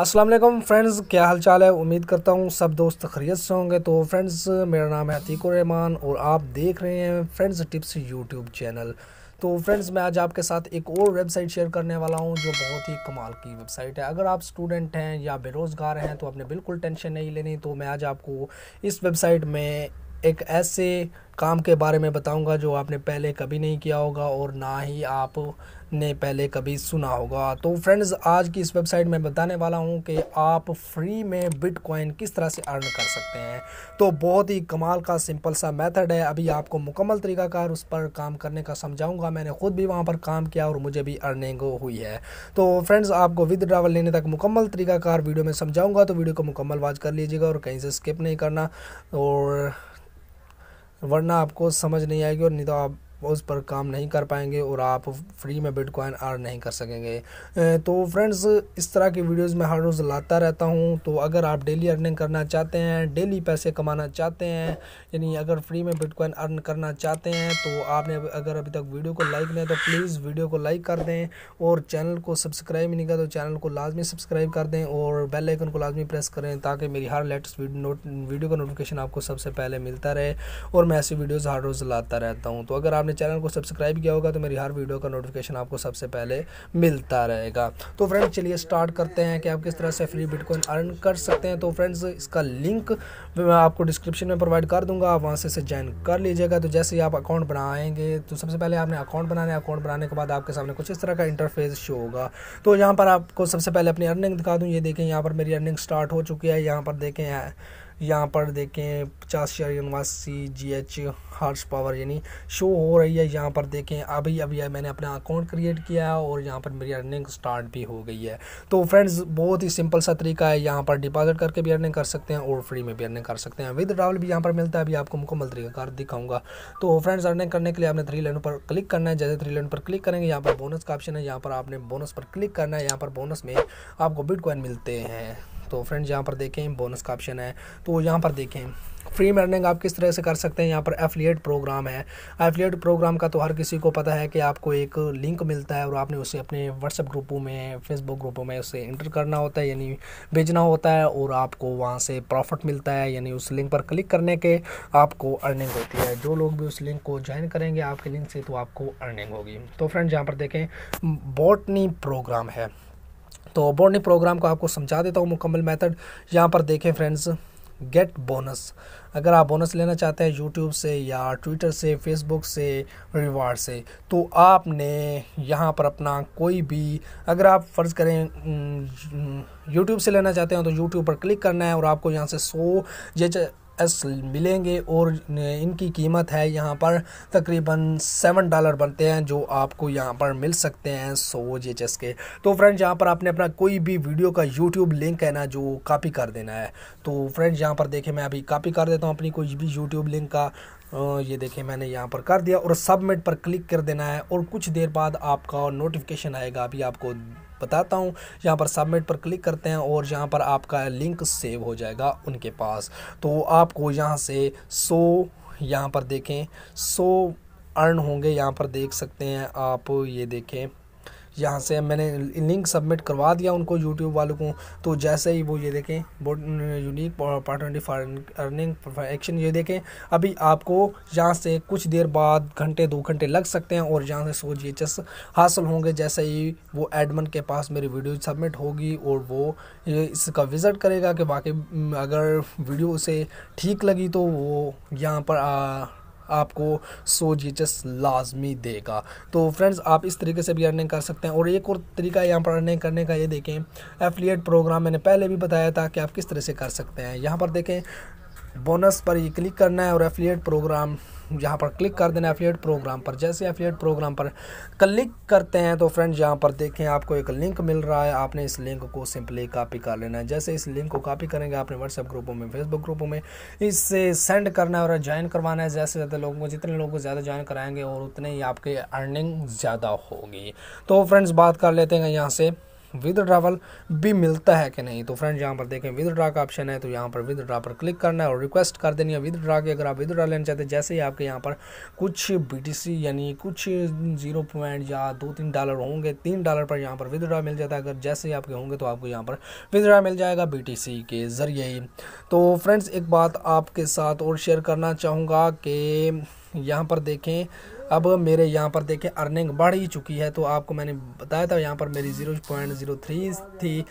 अस्सलाम वालेकुम फ्रेंड्स क्या हाल चाल है उम्मीद करता हूँ सब दोस्त खरीत से होंगे तो फ्रेंड्स मेरा नाम है अतीक रहमान और आप देख रहे हैं फ्रेंड्स टिप्स यूट्यूब चैनल तो फ्रेंड्स मैं आज आपके साथ एक और वेबसाइट शेयर करने वाला हूँ जो बहुत ही कमाल की वेबसाइट है अगर आप स्टूडेंट हैं या बेरोज़गार हैं तो आपने बिल्कुल टेंशन नहीं लेनी तो मैं आज आपको इस वेबसाइट में एक ऐसे काम के बारे में बताऊंगा जो आपने पहले कभी नहीं किया होगा और ना ही आप ने पहले कभी सुना होगा तो फ्रेंड्स आज की इस वेबसाइट में बताने वाला हूं कि आप फ्री में बिटकॉइन किस तरह से अर्न कर सकते हैं तो बहुत ही कमाल का सिंपल सा मेथड है अभी आपको मुकम्मल तरीकाकार उस पर काम करने का समझाऊंगा मैंने खुद भी वहां पर काम किया और मुझे भी अर्निंग हुई है तो फ्रेंड्स आपको विदड्रावल लेने तक मुकम्मल तरीकाकार वीडियो में समझाऊँगा तो वीडियो को मुकम्मल वाच कर लीजिएगा और कहीं से स्किप नहीं करना और वरना आपको समझ नहीं आएगी और नहीं तो आप वो उस पर काम नहीं कर पाएंगे और आप फ्री में बिटकॉइन अर्न नहीं कर सकेंगे तो फ्रेंड्स इस तरह की वीडियोस मैं हर रोज़ लाता रहता हूँ तो अगर आप डेली अर्निंग करना चाहते हैं डेली पैसे कमाना चाहते हैं यानी अगर फ्री में बिटकॉइन अर्न करना चाहते हैं तो आपने अगर अभी तक वीडियो को लाइक नहीं तो प्लीज़ वीडियो को लाइक कर दें और चैनल को सब्सक्राइब नहीं किया तो चैनल को लाजमी सब्सक्राइब कर दें और बेल आइकन को लाजमी प्रेस करें ताकि मेरी हर लेटेस्ट वीडियो का नोटिफिकेशन आपको सबसे पहले मिलता रहे और मैं ऐसी वीडियोज़ हर रोज़ लाता रहता हूँ तो अगर आपने मेरे चैनल को सब्सक्राइब किया होगा तो मेरी हर वीडियो का नोटिफिकेशन आपको सबसे पहले मिलता रहेगा तो फ्रेंड्स चलिए स्टार्ट करते हैं कि आप किस तरह से फ्री बिटकॉइन अर्न कर सकते हैं तो फ्रेंड्स इसका लिंक मैं आपको डिस्क्रिप्शन में प्रोवाइड कर दूंगा आप वहाँ से इसे ज्वाइन कर लीजिएगा तो जैसे ही आप अकाउंट बनाएंगे तो सबसे पहले आपने अकाउंट बनाने अकाउंट बनाने के बाद आपके सामने कुछ इस तरह का इंटरफेस शो होगा तो यहाँ पर आपको सबसे पहले अपनी अर्निंग दिखा दूँ ये देखें यहाँ पर मेरी अर्निंग स्टार्ट हो चुकी है यहाँ पर देखें यहाँ पर देखें पचास हजार यूनिवासी जी एच हार्स पावर यानी शो हो रही है यहाँ पर देखें अभी अभी मैंने अपना अकाउंट क्रिएट किया है और यहाँ पर मेरी अर्निंग स्टार्ट भी हो गई है तो फ्रेंड्स बहुत ही सिंपल सा तरीका है यहाँ पर डिपॉजिट करके भी अर्निंग कर सकते हैं और फ्री में भी अर्निंग कर सकते हैं विद ड्रावल भी यहाँ पर मिलता है अभी आपको मुकम्मल कार्ड दिखाऊंगा तो फ्रेंड्स अर्निंग करने के लिए आपने थ्री लाइन पर क्लिक करना है जैसे थ्री लाइन पर क्लिक करेंगे यहाँ पर बोनस का ऑप्शन है यहाँ पर आपने बोनस पर क्लिक करना है यहाँ पर बोनस में आपको बिटकॉइन मिलते हैं तो फ्रेंड्स यहाँ पर देखें बोनस का ऑप्शन है तो यहाँ पर देखें फ्री में अर्निंग आप किस तरह से कर सकते हैं यहाँ पर एफिलिएट प्रोग्राम है एफिलिएट प्रोग्राम का तो हर किसी को पता है कि आपको एक लिंक मिलता है और आपने उसे अपने व्हाट्सएप ग्रुपों में फेसबुक ग्रुपों में उसे इंटर करना होता है यानी भेजना होता है और आपको वहाँ से प्रॉफिट मिलता है यानी उस लिंक पर क्लिक करने के आपको अर्निंग होती है जो लोग भी उस लिंक को ज्वाइन करेंगे आपके लिंक से तो आपको अर्निंग होगी तो फ्रेंड्स यहाँ पर देखें बॉटनी प्रोग्राम है तो बोर्डिंग प्रोग्राम को आपको समझा देता हूँ मुकम्मल मेथड यहाँ पर देखें फ्रेंड्स गेट बोनस अगर आप बोनस लेना चाहते हैं यूट्यूब से या ट्विटर से फेसबुक से रिवार्ड से तो आपने यहाँ पर अपना कोई भी अगर आप फ़र्ज़ करें यूट्यूब से लेना चाहते हैं तो यूट्यूब पर क्लिक करना है और आपको यहाँ से सो जैसे एस मिलेंगे और इनकी कीमत है यहाँ पर तकरीबन सेवन डॉलर बनते हैं जो आपको यहाँ पर मिल सकते हैं सो जी एच एस के तो फ्रेंड्स यहाँ पर आपने अपना कोई भी वीडियो का यूट्यूब लिंक है ना जो कापी कर देना है तो फ्रेंड्स यहाँ पर देखें मैं अभी कापी कर देता हूँ अपनी कोई भी यूट्यूब लिंक का ये देखिए मैंने यहाँ पर कर दिया और सबमिट पर क्लिक कर देना है और कुछ देर बाद आपका नोटिफिकेशन आएगा अभी आपको बताता हूँ यहाँ पर सबमिट पर क्लिक करते हैं और यहाँ पर आपका लिंक सेव हो जाएगा उनके पास तो आपको यहाँ से सो यहाँ पर देखें सो अर्न होंगे यहाँ पर देख सकते हैं आप ये देखें यहाँ से मैंने लिंक सबमिट करवा दिया उनको यूट्यूब वालों को तो जैसे ही वो ये देखें unique opportunity for earning action ये देखें अभी आपको यहाँ से कुछ देर बाद घंटे दो घंटे लग सकते हैं और यहाँ से सो जी हासिल होंगे जैसे ही वो एडमन के पास मेरी वीडियो सबमिट होगी और वो इसका विज़िट करेगा कि बाकी अगर वीडियो उसे ठीक लगी तो वो यहाँ पर आ, आपको सो जी लाजमी देगा तो फ्रेंड्स आप इस तरीके से भी अर्निंग कर सकते हैं और एक और तरीका यहाँ पर अर्निंग करने का ये देखें एफिलियट प्रोग्राम मैंने पहले भी बताया था कि आप किस तरह से कर सकते हैं यहाँ पर देखें बोनस पर ये क्लिक करना है और एफिलियट प्रोग्राम यहाँ पर क्लिक कर देना एफिलेट प्रोग्राम पर जैसे एफिलेट प्रोग्राम पर क्लिक करते हैं तो फ्रेंड्स यहाँ पर देखें आपको एक लिंक मिल रहा है आपने इस लिंक को सिंपली कॉपी कर लेना है जैसे इस लिंक को कॉपी करेंगे आपने व्हाट्सएप ग्रुपों में फेसबुक ग्रुपों में इससे सेंड करना है और ज्वाइन करवाना है जैसे ज़्यादा लोगों को जितने लोगों को ज़्यादा ज्वाइन कराएंगे और उतने ही आपकी अर्निंग ज़्यादा होगी तो फ्रेंड्स बात कर लेते हैं यहाँ से विदड्रावल भी मिलता है कि नहीं तो फ्रेंड्स यहाँ पर देखें विदड्रा का ऑप्शन है तो यहाँ पर विदड्रा पर क्लिक करना है और रिक्वेस्ट कर देनी है विदड्रा की अगर आप विदड्रा लेना चाहते हैं जैसे ही आपके यहाँ पर कुछ बीटीसी यानी कुछ जीरो पॉइंट या दो तीन डॉलर होंगे तीन डॉलर पर यहाँ पर विदड्रा मिल जाता है अगर जैसे ही आपके होंगे तो आपको यहाँ पर विदड्रा मिल जाएगा बी के ज़रिए ही तो फ्रेंड्स एक बात आपके साथ और शेयर करना चाहूँगा कि यहाँ पर देखें अब मेरे यहाँ पर देखें अर्निंग बढ़ ही चुकी है तो आपको मैंने बताया था यहाँ पर मेरी जीरो पॉइंट जीरो थ्री थी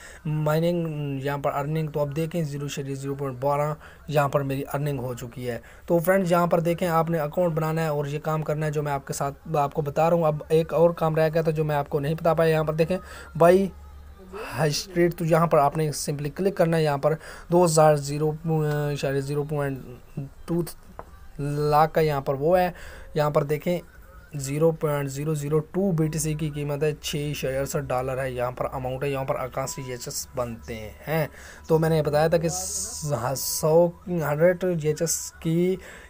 माइनिंग यहाँ पर अर्निंग तो अब देखें जीरो शरीर जीरो पॉइंट बारह यहाँ पर मेरी अर्निंग हो चुकी है तो फ्रेंड्स यहाँ पर देखें आपने अकाउंट बनाना है और ये काम करना है जो मैं आपके साथ आपको बता रहा हूँ अब एक और काम रह गया था जो मैं आपको नहीं बता पाया यहाँ पर देखें बाई स्ट्रीट तो यहाँ पर आपने सिंपली क्लिक करना है यहाँ पर दो हज़ार ज़ीरो शायद ज़ीरो पॉइंट टू लाख का यहाँ पर वो है यहाँ पर देखें zero point zero zero two B T C की कीमत है छः सौ डॉलर है यहाँ पर अमाउंट है यहाँ पर अकासी जी एच एस बनते हैं तो मैंने बताया था कि हाँ, सौ हंड्रेड जी एच एस की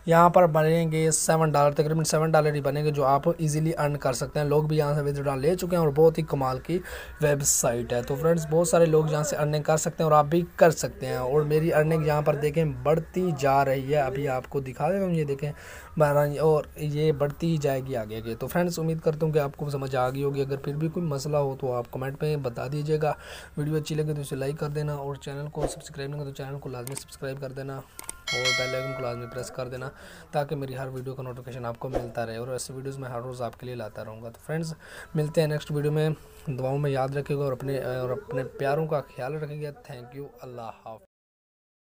यहाँ पर बनेंगे सेवन डॉलर तकरीबन सेवन डॉलर ही बनेंगे जो आप इजीली अर्न कर सकते हैं लोग भी यहाँ से विदड्रॉ ले चुके हैं और बहुत ही कमाल की वेबसाइट है तो फ्रेंड्स बहुत सारे लोग यहाँ से अर्निंग कर सकते हैं और आप भी कर सकते हैं और मेरी अर्निंग यहाँ पर देखें बढ़ती जा रही है अभी आपको दिखा दें हम ये देखें बहरान और ये बढ़ती ही जाएगी आगे आगे तो फ्रेंड्स उम्मीद करता हूँ कि आपको समझ आ गई होगी अगर फिर भी कोई मसला हो तो आप कमेंट में बता दीजिएगा वीडियो अच्छी लगे तो उसे लाइक कर देना और चैनल को सब्सक्राइब नहीं कर तो चैनल को लाजमी सब्सक्राइब कर देना और बेल आइकन को लाजमी प्रेस कर देना ताकि मेरी हर वीडियो का नोटिफिकेशन आपको मिलता रहे और ऐसे वीडियोस मैं हर रोज़ आपके लिए लाता रहूँगा तो फ्रेंड्स मिलते हैं नेक्स्ट वीडियो में दुआओं में याद रखेगा और अपने और अपने प्यारों का ख्याल रखेंगे थैंक यू अल्लाह हाफ